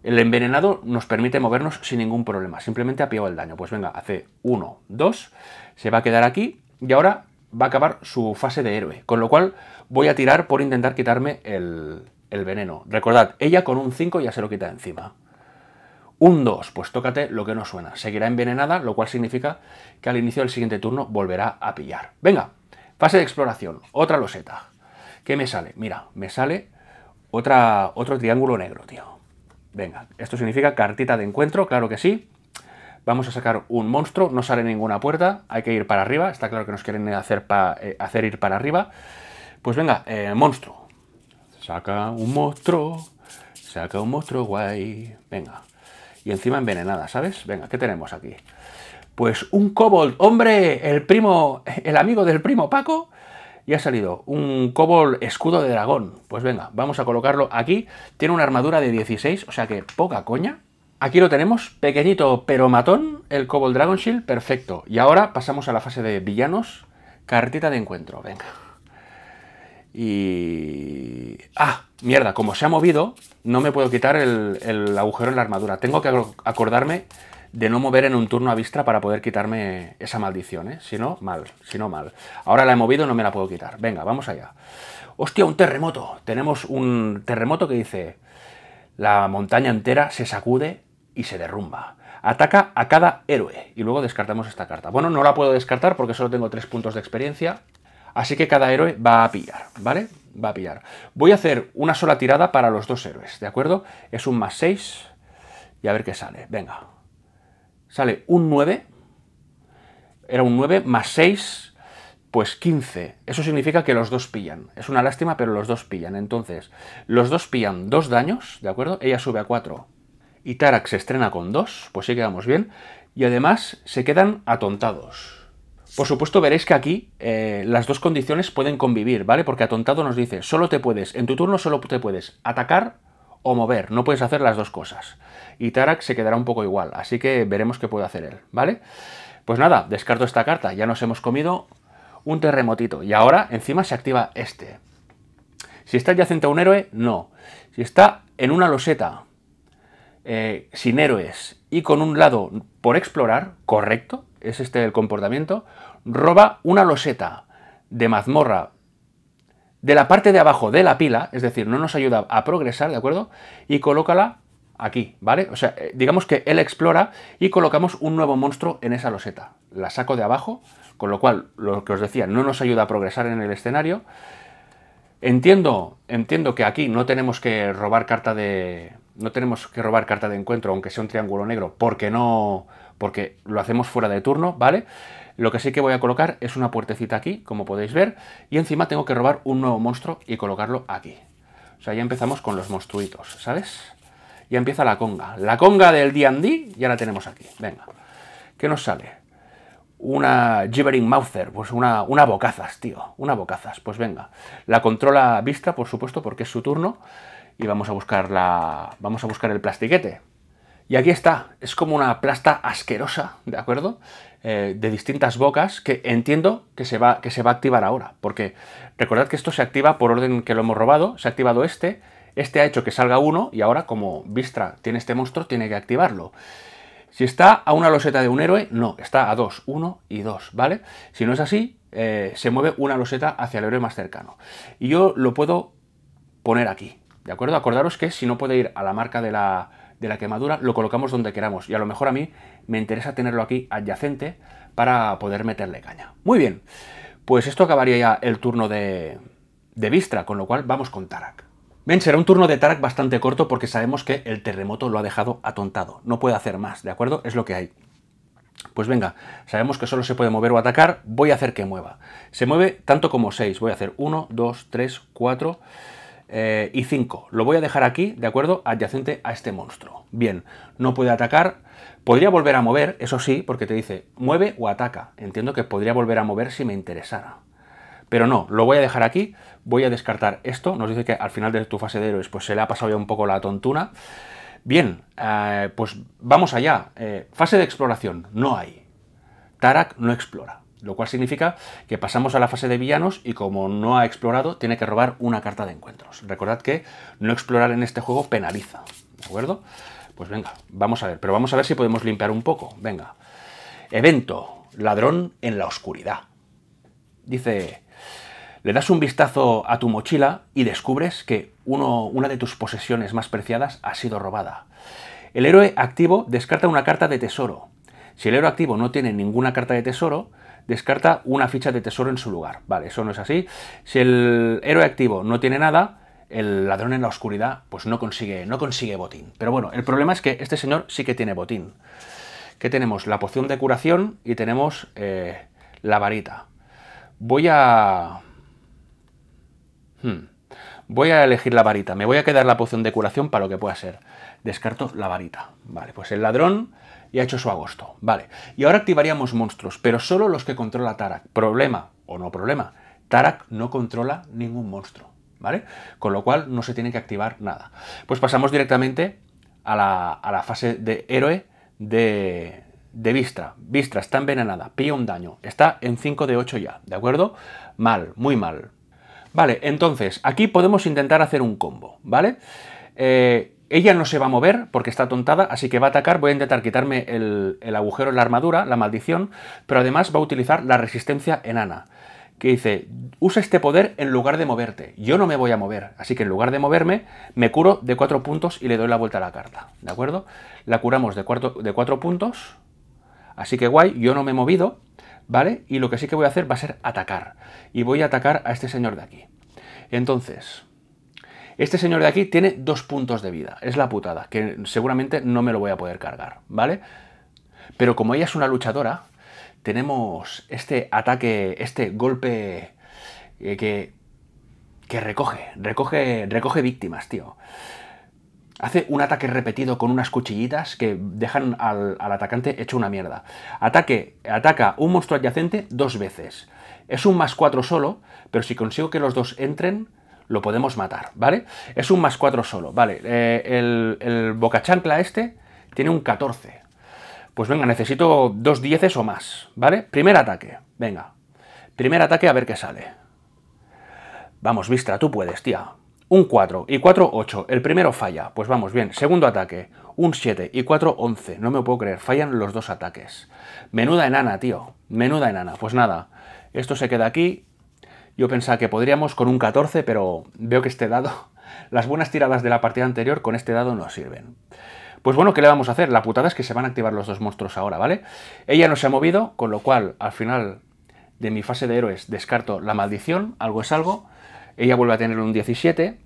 El envenenado nos permite movernos sin ningún problema, simplemente ha pillado el daño. Pues venga, hace 1, 2, se va a quedar aquí y ahora va a acabar su fase de héroe, con lo cual voy a tirar por intentar quitarme el, veneno. Recordad, ella con un 5 ya se lo quita encima. Un 2, pues tócate lo que no suena. Seguirá envenenada, lo cual significa que al inicio del siguiente turno volverá a pillar. Venga, fase de exploración, otra loseta. ¿Qué me sale? Mira, me sale otra, otro triángulo negro, tío. Venga, esto significa cartita de encuentro, claro que sí. Vamos a sacar un monstruo, no sale ninguna puerta, hay que ir para arriba, está claro que nos quieren hacer, eh, hacer ir para arriba. Pues venga, eh, monstruo. Saca un monstruo, saca un monstruo guay, venga. Y encima envenenada, ¿sabes? Venga, ¿qué tenemos aquí? Pues un kobold, hombre, el primo, el amigo del primo Paco, y ha salido un Cobol Escudo de Dragón. Pues venga, vamos a colocarlo aquí. Tiene una armadura de 16, o sea que poca coña. Aquí lo tenemos, pequeñito pero matón, el Cobol Dragon Shield, perfecto. Y ahora pasamos a la fase de villanos, cartita de encuentro, venga. Y... ¡Ah! Mierda, como se ha movido, no me puedo quitar el, el agujero en la armadura. Tengo que acordarme de no mover en un turno a Vistra para poder quitarme esa maldición, ¿eh? Si no, mal, si no, mal. Ahora la he movido y no me la puedo quitar. Venga, vamos allá. ¡Hostia, un terremoto! Tenemos un terremoto que dice... La montaña entera se sacude y se derrumba. Ataca a cada héroe. Y luego descartamos esta carta. Bueno, no la puedo descartar porque solo tengo tres puntos de experiencia. Así que cada héroe va a pillar, ¿vale? Va a pillar. Voy a hacer una sola tirada para los dos héroes, ¿de acuerdo? Es un más 6 y a ver qué sale. Venga, sale un 9, era un 9 más 6, pues 15. Eso significa que los dos pillan. Es una lástima, pero los dos pillan. Entonces, los dos pillan dos daños, ¿de acuerdo? Ella sube a 4 y Tarak se estrena con 2, pues sí quedamos bien. Y además se quedan atontados. Por supuesto, veréis que aquí eh, las dos condiciones pueden convivir, ¿vale? Porque atontado nos dice, solo te puedes, en tu turno solo te puedes atacar o mover, no puedes hacer las dos cosas. Y Tarak se quedará un poco igual, así que veremos qué puede hacer él, ¿vale? Pues nada, descarto esta carta, ya nos hemos comido un terremotito, y ahora encima se activa este. Si está adyacente a un héroe, no. Si está en una loseta, eh, sin héroes, y con un lado por explorar, correcto, es este el comportamiento, roba una loseta de mazmorra de la parte de abajo de la pila, es decir, no nos ayuda a progresar, ¿de acuerdo? Y colócala aquí, ¿vale? O sea, eh, digamos que él explora y colocamos un nuevo monstruo en esa loseta. La saco de abajo, con lo cual, lo que os decía, no nos ayuda a progresar en el escenario. Entiendo, entiendo que aquí no tenemos que robar carta de. No tenemos que robar carta de encuentro, aunque sea un triángulo negro, porque no. porque lo hacemos fuera de turno, ¿vale? Lo que sí que voy a colocar es una puertecita aquí, como podéis ver, y encima tengo que robar un nuevo monstruo y colocarlo aquí. O sea, ya empezamos con los monstruitos, ¿sabes? Ya empieza la conga. La conga del D&D ya la tenemos aquí. Venga. ¿Qué nos sale? Una Gibbering Mouther, pues una, una bocazas, tío. Una bocazas, pues venga. La controla Vista, por supuesto, porque es su turno. Y vamos a buscar vamos a buscar el plastiquete. Y aquí está, es como una plasta asquerosa, ¿de acuerdo? Eh, de distintas bocas que entiendo que se, va, que se va a activar ahora. Porque recordad que esto se activa por orden que lo hemos robado, se ha activado este, este ha hecho que salga uno y ahora como Vistra tiene este monstruo tiene que activarlo. Si está a una loseta de un héroe, no, está a dos, uno y dos, ¿vale? Si no es así, eh, se mueve una loseta hacia el héroe más cercano. Y yo lo puedo poner aquí, ¿de acuerdo? Acordaros que si no puede ir a la marca de la, de la quemadura, lo colocamos donde queramos. Y a lo mejor a mí me interesa tenerlo aquí adyacente para poder meterle caña. Muy bien, pues esto acabaría ya el turno de, de con lo cual vamos con Tarak. Ven, será un turno de Tarak bastante corto porque sabemos que el terremoto lo ha dejado atontado. No puede hacer más, ¿de acuerdo? Es lo que hay. Pues venga, sabemos que solo se puede mover o atacar, voy a hacer que mueva. Se mueve tanto como 6, voy a hacer 1, 2, 3, 4... Eh, y 5. Lo voy a dejar aquí, ¿de acuerdo? Adyacente a este monstruo. Bien, no puede atacar. Podría volver a mover, eso sí, porque te dice mueve o ataca. Entiendo que podría volver a mover si me interesara. Pero no, lo voy a dejar aquí, voy a descartar esto. Nos dice que al final de tu fase de héroes pues se le ha pasado ya un poco la tontuna. Bien, eh, pues vamos allá. Eh, fase de exploración, no hay. Tarak no explora. Lo cual significa que pasamos a la fase de villanos y como no ha explorado, tiene que robar una carta de encuentros. Recordad que no explorar en este juego penaliza, ¿de acuerdo? Pues venga, vamos a ver, pero vamos a ver si podemos limpiar un poco. Venga. Evento, ladrón en la oscuridad. Dice, le das un vistazo a tu mochila y descubres que una de tus posesiones más preciadas ha sido robada. El héroe activo descarta una carta de tesoro. Si el héroe activo no tiene ninguna carta de tesoro, descarta una ficha de tesoro en su lugar. Vale, eso no es así. Si el héroe activo no tiene nada, el ladrón en la oscuridad pues no consigue, no consigue botín. Pero bueno, el problema es que este señor sí que tiene botín. Que tenemos la poción de curación y tenemos eh, la varita. Voy a... Hmm, voy a elegir la varita. Me voy a quedar la poción de curación para lo que pueda ser. Descarto la varita. Vale, pues el ladrón y ha hecho su agosto. Vale. Y ahora activaríamos monstruos, pero solo los que controla Tarak. Problema, o no problema, Tarak no controla ningún monstruo. ¿Vale? Con lo cual no se tiene que activar nada. Pues pasamos directamente a la, fase de héroe de, de Vistra. Vistra está envenenada, pilla un daño, está en 5 de 8 ya, ¿de acuerdo? Mal, muy mal. Vale, entonces, aquí podemos intentar hacer un combo, ¿vale? Eh, ella no se va a mover porque está tontada, así que va a atacar. Voy a intentar quitarme el, agujero en la armadura, la maldición, pero además va a utilizar la resistencia enana que dice, usa este poder en lugar de moverte. Yo no me voy a mover, así que en lugar de moverme, me curo de cuatro puntos y le doy la vuelta a la carta. ¿De acuerdo? La curamos de, cuatro, de cuatro puntos, así que guay, yo no me he movido, ¿vale? Y lo que sí que voy a hacer va a ser atacar. Y voy a atacar a este señor de aquí. Entonces, este señor de aquí tiene dos puntos de vida. Es la putada, que seguramente no me lo voy a poder cargar, ¿vale? Pero como ella es una luchadora, tenemos este ataque, este golpe eh, que, que recoge, recoge, recoge víctimas, tío. Hace un ataque repetido con unas cuchillitas que dejan al, atacante hecho una mierda. Ataque, ataca un monstruo adyacente dos veces. Es un más cuatro solo, pero si consigo que los dos entren, lo podemos matar, ¿vale? Es un más 4 solo, ¿vale? Eh, el, el bocachancla este tiene un 14. Pues venga, necesito dos dieces o más, ¿vale? Primer ataque, venga. Primer ataque a ver qué sale. Vamos, vista tú puedes, tía. Un 4 y 4, 8. El primero falla. Pues vamos, bien. Segundo ataque. Un 7 y 4, 11. No me puedo creer. Fallan los dos ataques. Menuda enana, tío. Menuda enana. Pues nada. Esto se queda aquí. Yo pensaba que podríamos con un 14, pero veo que este dado, las buenas tiradas de la partida anterior con este dado no sirven. Pues bueno, ¿qué le vamos a hacer? La putada es que se van a activar los dos monstruos ahora, ¿vale? Ella no se ha movido, con lo cual al final de mi fase de héroes descarto la maldición, algo es algo. Ella vuelve a tener un 17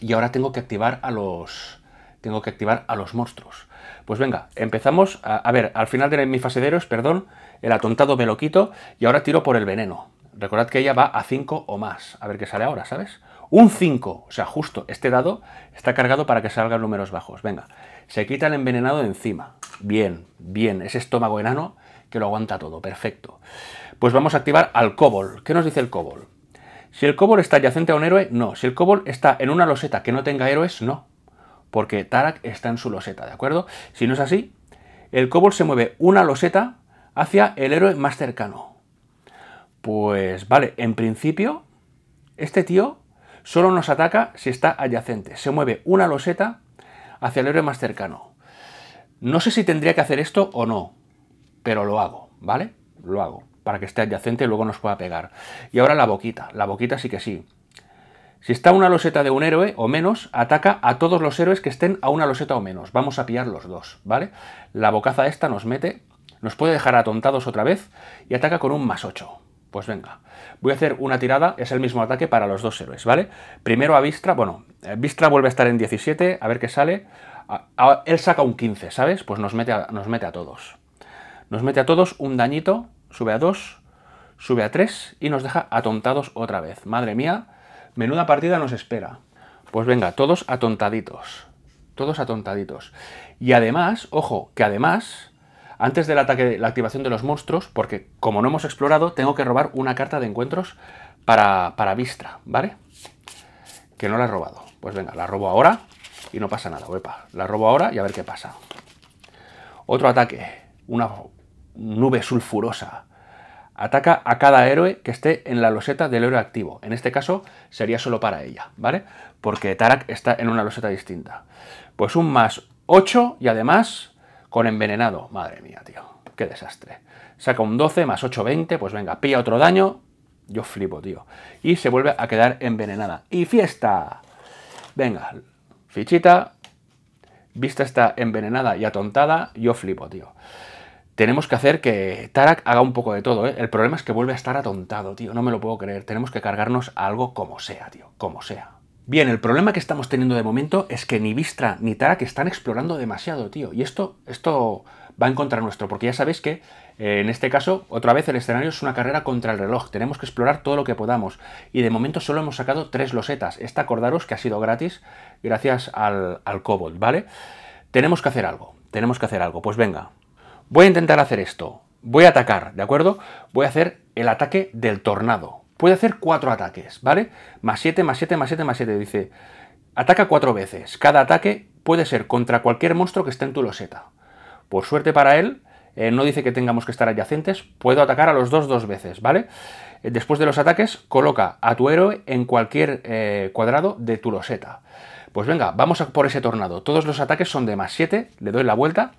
y ahora tengo que activar a los tengo que activar a los monstruos. Pues venga, empezamos. A, a, ver, al final de mi fase de héroes, perdón, el atontado me lo quito y ahora tiro por el veneno. Recordad que ella va a 5 o más. A ver qué sale ahora, ¿sabes? Un 5, o sea, justo este dado está cargado para que salgan números bajos. Venga, se quita el envenenado de encima. Bien, bien, ese estómago enano que lo aguanta todo, perfecto. Pues vamos a activar al cobol. ¿Qué nos dice el cobol? Si el cobol está adyacente a un héroe, no. Si el cobol está en una loseta que no tenga héroes, no. Porque Tarak está en su loseta, ¿de acuerdo? Si no es así, el cobol se mueve una loseta hacia el héroe más cercano. Pues vale, en principio, este tío solo nos ataca si está adyacente. Se mueve una loseta hacia el héroe más cercano. No sé si tendría que hacer esto o no, pero lo hago, ¿vale? Lo hago, para que esté adyacente y luego nos pueda pegar. Y ahora la boquita, la boquita sí que sí. Si está una loseta de un héroe o menos, ataca a todos los héroes que estén a una loseta o menos. Vamos a pillar los dos, ¿vale? La bocaza esta nos mete, nos puede dejar atontados otra vez y ataca con un más 8. Pues venga, voy a hacer una tirada, es el mismo ataque para los dos héroes, ¿vale? Primero a Vistra, bueno, eh, Vistra vuelve a estar en 17, a ver qué sale. él saca un 15, ¿sabes? Pues nos mete, nos mete a todos. Nos mete a todos un dañito, sube a 2, sube a 3 y nos deja atontados otra vez. Madre mía, menuda partida nos espera. Pues venga, todos atontaditos. Todos atontaditos. Y además, ojo, que además antes del ataque, la activación de los monstruos, porque como no hemos explorado, tengo que robar una carta de encuentros para, para Vistra, ¿vale? Que no la he robado. Pues venga, la robo ahora y no pasa nada, wepa. La robo ahora y a ver qué pasa. Otro ataque, una nube sulfurosa. Ataca a cada héroe que esté en la loseta del héroe activo. En este caso sería solo para ella, ¿vale? Porque Tarak está en una loseta distinta. Pues un más 8 y además con envenenado, madre mía, tío. Qué desastre. Saca un 12 más 8, 20. Pues venga, pilla otro daño. Yo flipo, tío. Y se vuelve a quedar envenenada. ¡Y fiesta! Venga, fichita. Vista está envenenada y atontada. Yo flipo, tío tenemos que hacer que Tarak haga un poco de todo, ¿eh? El problema es que vuelve a estar atontado, tío. No me lo puedo creer. Tenemos que cargarnos algo como sea, tío. Como sea. Bien, el problema que estamos teniendo de momento es que ni Vistra ni Tara que están explorando demasiado, tío. Y esto, esto va en contra nuestro, porque ya sabéis que eh, en este caso, otra vez el escenario es una carrera contra el reloj. Tenemos que explorar todo lo que podamos. Y de momento solo hemos sacado tres losetas. Esta, acordaros que ha sido gratis gracias al, al Cobalt, ¿vale? Tenemos que hacer algo. Tenemos que hacer algo. Pues venga, voy a intentar hacer esto. Voy a atacar, ¿de acuerdo? Voy a hacer el ataque del tornado puede hacer cuatro ataques, ¿vale? Más 7, más 7, más 7, más 7. Dice, ataca cuatro veces. Cada ataque puede ser contra cualquier monstruo que esté en tu loseta. Por suerte para él, eh, no dice que tengamos que estar adyacentes. Puedo atacar a los dos dos veces, ¿vale? Eh, después de los ataques, coloca a tu héroe en cualquier eh, cuadrado de tu loseta. Pues venga, vamos a por ese tornado. Todos los ataques son de más 7, le doy la vuelta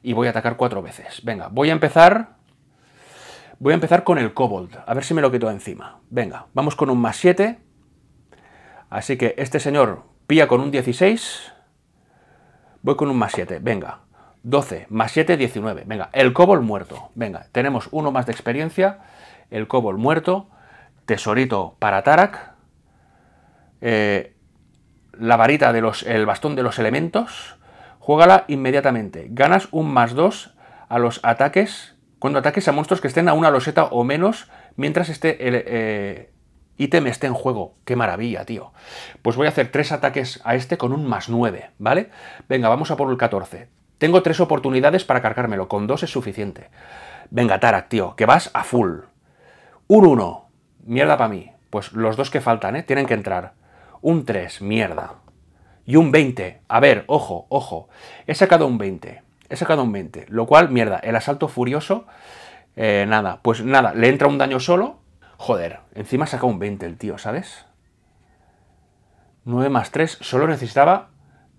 y voy a atacar cuatro veces. Venga, voy a empezar Voy a empezar con el Kobold, a ver si me lo quito encima. Venga, vamos con un más 7. Así que este señor pilla con un 16. Voy con un más 7, venga. 12, más 7, 19. Venga, el Cobalt muerto. Venga, tenemos uno más de experiencia. El Cobalt muerto. Tesorito para Tarak. Eh, la varita de los, el bastón de los elementos, juégala inmediatamente. Ganas un más 2 a los ataques cuando ataques a monstruos que estén a una loseta o menos mientras este el, eh, ítem esté en juego. ¡Qué maravilla, tío! Pues voy a hacer tres ataques a este con un más 9, ¿vale? Venga, vamos a por el 14. Tengo tres oportunidades para cargármelo, con dos es suficiente. Venga, Tarak, tío, que vas a full. Un 1, mierda para mí. Pues los dos que faltan, ¿eh? Tienen que entrar. Un 3, mierda. Y un 20. A ver, ojo, ojo. He sacado un 20 he sacado un 20, lo cual, mierda, el asalto furioso, eh, nada, pues nada, le entra un daño solo, joder, encima saca un 20 el tío, ¿sabes? 9 más 3, solo necesitaba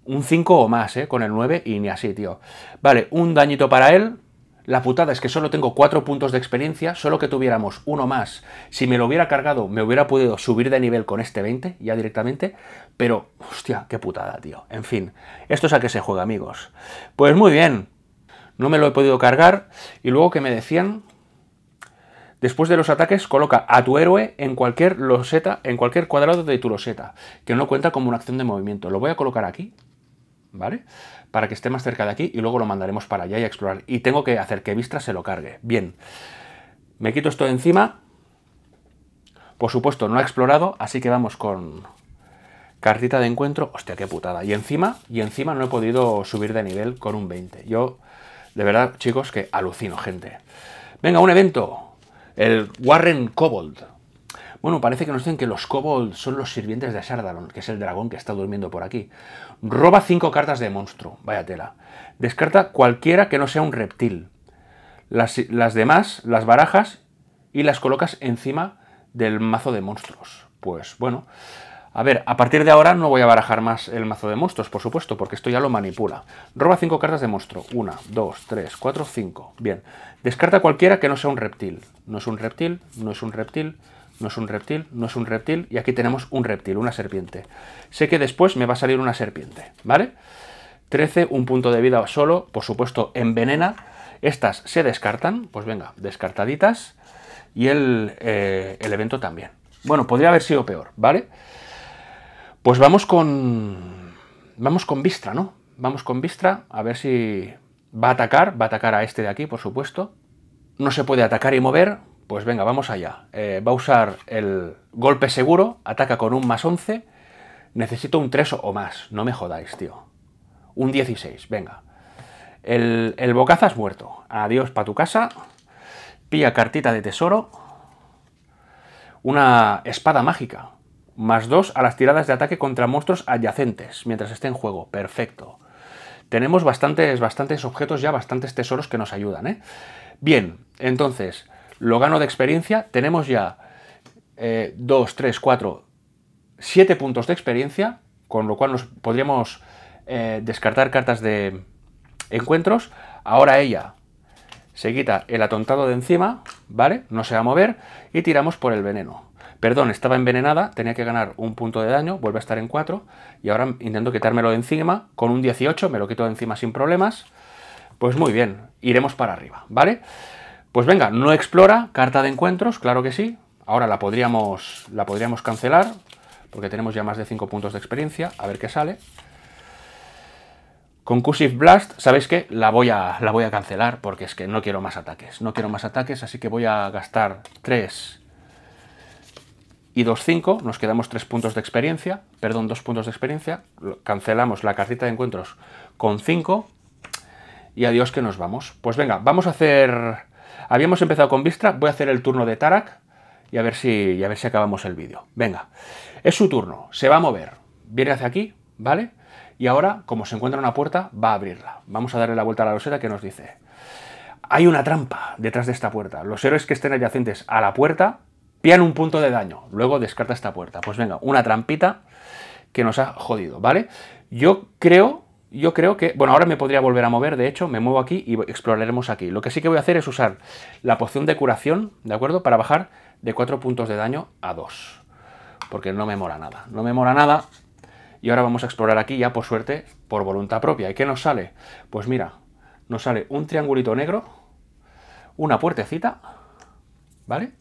un 5 o más, ¿eh? Con el 9 y ni así, tío. Vale, un dañito para él, la putada es que solo tengo 4 puntos de experiencia, solo que tuviéramos uno más. Si me lo hubiera cargado, me hubiera podido subir de nivel con este 20, ya directamente, pero, hostia, qué putada, tío. En fin, esto es a que se juega, amigos. Pues muy bien, no me lo he podido cargar, y luego que me decían... Después de los ataques, coloca a tu héroe en cualquier loseta, en cualquier cuadrado de tu loseta, que no cuenta como una acción de movimiento. Lo voy a colocar aquí, ¿vale? Para que esté más cerca de aquí y luego lo mandaremos para allá y a explorar. Y tengo que hacer que Vistra se lo cargue. Bien, me quito esto de encima. Por supuesto, no ha explorado, así que vamos con cartita de encuentro. Hostia, qué putada. Y encima, y encima no he podido subir de nivel con un 20. Yo, de verdad, chicos, que alucino, gente. Venga, un evento. El Warren Kobold. Bueno, parece que nos dicen que los kobold son los sirvientes de Sardalon, que es el dragón que está durmiendo por aquí. Roba cinco cartas de monstruo, vaya tela. Descarta cualquiera que no sea un reptil. Las, las demás las barajas y las colocas encima del mazo de monstruos. Pues bueno, a ver, a partir de ahora no voy a barajar más el mazo de monstruos, por supuesto, porque esto ya lo manipula. Roba 5 cartas de monstruo. Una, dos, tres, cuatro, cinco. Bien. Descarta cualquiera que no sea un reptil. No es un reptil, no es un reptil, no es un reptil, no es un reptil, y aquí tenemos un reptil, una serpiente. Sé que después me va a salir una serpiente, ¿vale? 13, un punto de vida solo, por supuesto envenena. Estas se descartan, pues venga, descartaditas. Y el, eh, el evento también. Bueno, podría haber sido peor, ¿vale? Pues vamos con... Vamos con Vistra, ¿no? Vamos con Vistra, a ver si va a atacar. Va a atacar a este de aquí, por supuesto. No se puede atacar y mover, pues venga, vamos allá. Eh, va a usar el golpe seguro, ataca con un más 11. Necesito un 3 o más, no me jodáis, tío. Un 16, venga. El, el es muerto. Adiós para tu casa. Pilla cartita de tesoro. Una espada mágica. Más 2 a las tiradas de ataque contra monstruos adyacentes mientras esté en juego. Perfecto. Tenemos bastantes, bastantes objetos ya, bastantes tesoros que nos ayudan, ¿eh? Bien, entonces, lo gano de experiencia, tenemos ya 2, 3, 4, 7 puntos de experiencia, con lo cual nos podríamos eh, descartar cartas de encuentros. Ahora ella se quita el atontado de encima, ¿vale? No se va a mover y tiramos por el veneno. Perdón, estaba envenenada, tenía que ganar un punto de daño, vuelve a estar en 4 y ahora intento quitármelo de encima. Con un 18 me lo quito de encima sin problemas. Pues muy bien, iremos para arriba, ¿vale? vale pues venga, no explora, carta de encuentros, claro que sí. Ahora la podríamos, la podríamos cancelar, porque tenemos ya más de 5 puntos de experiencia, a ver qué sale. Concursive Blast, ¿sabéis qué? La voy, a, la voy a cancelar porque es que no quiero más ataques. No quiero más ataques, así que voy a gastar 3 y 2, 5. Nos quedamos 3 puntos de experiencia, perdón, 2 puntos de experiencia. Cancelamos la cartita de encuentros con 5 y adiós que nos vamos. Pues venga, vamos a hacer Habíamos empezado con Vistra voy a hacer el turno de Tarak y a ver si, si acabamos el vídeo. Venga, es su turno, se va a mover, viene hacia aquí, ¿vale? Y ahora, como se encuentra una puerta, va a abrirla. Vamos a darle la vuelta a la roseta que nos dice. Hay una trampa detrás de esta puerta. Los héroes que estén adyacentes a la puerta pían un punto de daño. Luego descarta esta puerta. Pues venga, una trampita que nos ha jodido, ¿vale? Yo creo yo creo que, bueno, ahora me podría volver a mover, de hecho, me muevo aquí y exploraremos aquí. Lo que sí que voy a hacer es usar la poción de curación, ¿de acuerdo? Para bajar de 4 puntos de daño a 2, porque no me mola nada, no me mola nada. Y ahora vamos a explorar aquí ya, por suerte, por voluntad propia. ¿Y qué nos sale? Pues mira, nos sale un triangulito negro, una puertecita, ¿vale?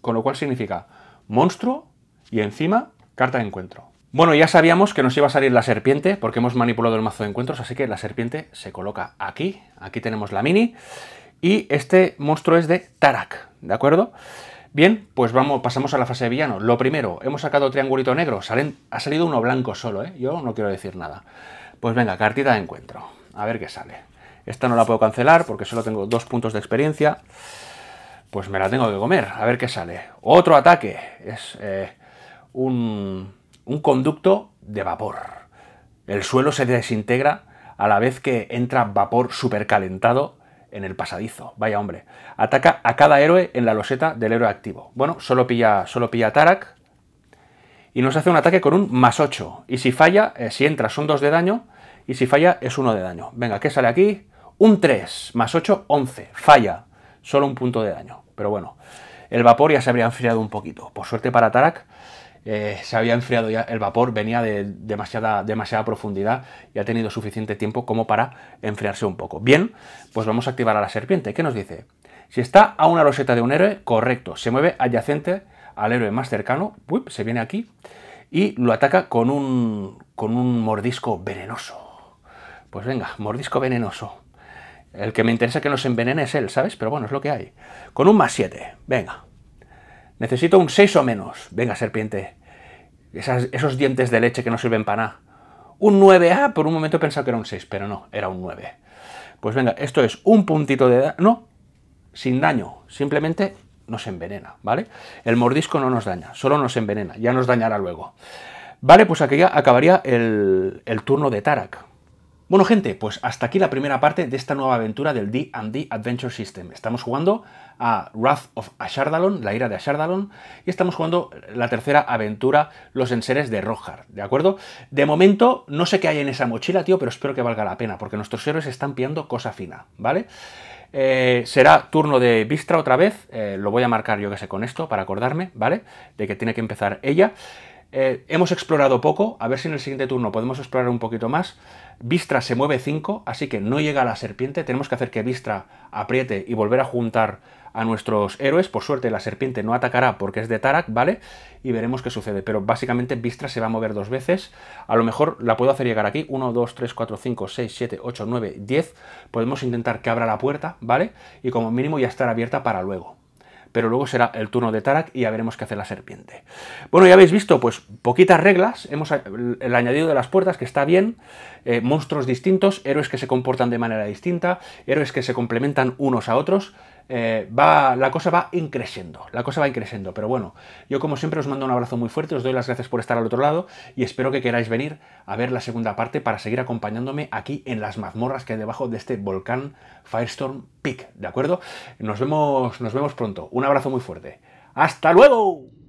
Con lo cual significa monstruo y encima carta de encuentro. Bueno, ya sabíamos que nos iba a salir la serpiente porque hemos manipulado el mazo de encuentros, así que la serpiente se coloca aquí. Aquí tenemos la mini y este monstruo es de Tarak, ¿de acuerdo? Bien, pues vamos, pasamos a la fase de villano. Lo primero, hemos sacado triangulito negro, salen, ha salido uno blanco solo, ¿eh? Yo no quiero decir nada. Pues venga, cartita de encuentro, a ver qué sale. Esta no la puedo cancelar porque solo tengo dos puntos de experiencia. Pues me la tengo que comer, a ver qué sale. Otro ataque, es eh, un un conducto de vapor. El suelo se desintegra a la vez que entra vapor supercalentado en el pasadizo. Vaya hombre. Ataca a cada héroe en la loseta del héroe activo. Bueno, solo pilla, solo pilla Tarak. Y nos hace un ataque con un más 8. Y si falla, eh, si entra son 2 de daño. Y si falla, es 1 de daño. Venga, ¿qué sale aquí? Un 3. Más 8, 11. Falla. Solo un punto de daño. Pero bueno, el vapor ya se habría enfriado un poquito. Por suerte para Tarak, eh, se había enfriado ya el vapor, venía de demasiada, demasiada profundidad y ha tenido suficiente tiempo como para enfriarse un poco. Bien, pues vamos a activar a la serpiente. ¿Qué nos dice? Si está a una roseta de un héroe, correcto, se mueve adyacente al héroe más cercano, se viene aquí y lo ataca con un, con un mordisco venenoso. Pues venga, mordisco venenoso. El que me interesa que nos envenene es él, ¿sabes? Pero bueno, es lo que hay. Con un más 7, venga. Necesito un 6 o menos. Venga, serpiente. esos dientes de leche que no sirven para nada. Un 9A, por un momento he pensado que era un 6, pero no, era un 9. Pues venga, esto es un puntito de daño, no, sin daño, simplemente nos envenena, ¿vale? El mordisco no nos daña, solo nos envenena, ya nos dañará luego. Vale, pues aquí ya acabaría el, el turno de Tarak. Bueno gente, pues hasta aquí la primera parte de esta nueva aventura del D&D Adventure System. Estamos jugando a Wrath of Ashardalon, la ira de Ashardalon, y estamos jugando la tercera aventura, los enseres de Rojar, ¿de acuerdo? De momento, no sé qué hay en esa mochila, tío, pero espero que valga la pena, porque nuestros héroes están pillando cosa fina, ¿vale? Eh, será turno de Bistra otra vez, eh, lo voy a marcar yo que sé con esto, para acordarme, ¿vale? De que tiene que empezar ella. Eh, hemos explorado poco, a ver si en el siguiente turno podemos explorar un poquito más. Vistra se mueve 5, así que no llega la serpiente. Tenemos que hacer que Vistra apriete y volver a juntar a nuestros héroes. Por suerte, la serpiente no atacará porque es de Tarak, ¿vale? Y veremos qué sucede. Pero básicamente Vistra se va a mover dos veces. A lo mejor la puedo hacer llegar aquí. 1, 2, 3, 4, 5, 6, 7, 8, 9, 10. Podemos intentar que abra la puerta, ¿vale? Y como mínimo ya estará abierta para luego. Pero luego será el turno de Tarak y ya veremos qué hace la serpiente. Bueno, ya habéis visto, pues poquitas reglas. Hemos el añadido de las puertas, que está bien. Eh, monstruos distintos, héroes que se comportan de manera distinta, héroes que se complementan unos a otros. Eh, va, la cosa va increciendo, la cosa va increciendo, pero bueno, yo como siempre os mando un abrazo muy fuerte, os doy las gracias por estar al otro lado y espero que queráis venir a ver la segunda parte para seguir acompañándome aquí en las mazmorras que hay debajo de este volcán Firestorm Peak, ¿de acuerdo? Nos vemos, nos vemos pronto, un abrazo muy fuerte, ¡hasta luego!